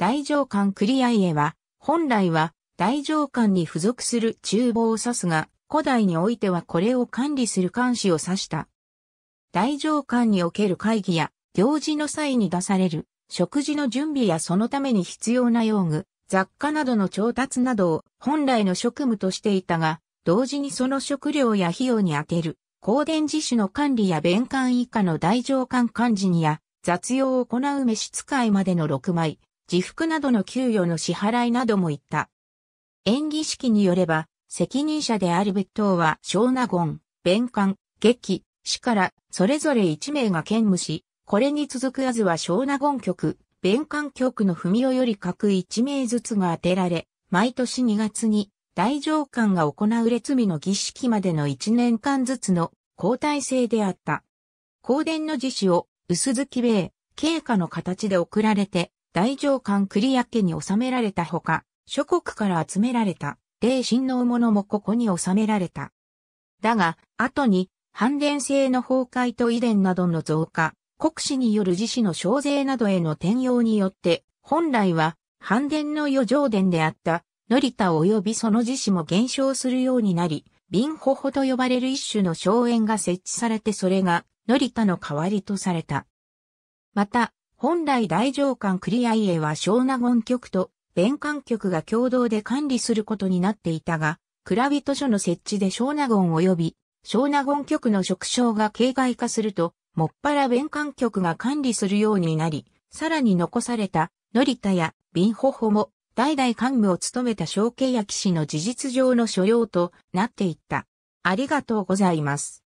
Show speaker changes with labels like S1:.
S1: 大上官アイエは、本来は大上官に付属する厨房を指すが、古代においてはこれを管理する監視を指した。大上官における会議や行事の際に出される食事の準備やそのために必要な用具、雑貨などの調達などを本来の職務としていたが、同時にその食料や費用に充てる、公電自主の管理や弁官以下の大上官管事にや、雑用を行う召使いまでの6枚、自腹などの給与の支払いなども言った。演技式によれば、責任者である別当は小納言、弁官、劇、師からそれぞれ1名が兼務し、これに続くあずは小納言局、弁官局の文をより各1名ずつが当てられ、毎年2月に大上官が行う列日の儀式までの1年間ずつの交代制であった。公伝の自主を薄月米、経過の形で送られて、大上官栗明に収められたほか、諸国から集められた、霊神の者もここに収められた。だが、後に、反伝性の崩壊と遺伝などの増加、国史による自死の小税などへの転用によって、本来は、反伝の余剰伝であった、り田及びその自死も減少するようになり、貧ホホと呼ばれる一種の荘園が設置されてそれが、り田の代わりとされた。また、本来大上官クリアイエは小納言局と弁官局が共同で管理することになっていたが、蔵人所の設置で小納言及び小納言局の職称が形骸化すると、もっぱら弁官局が管理するようになり、さらに残された、りたやンホホも、代々幹務を務めた小契約士の事実上の所要となっていった。ありがとうございます。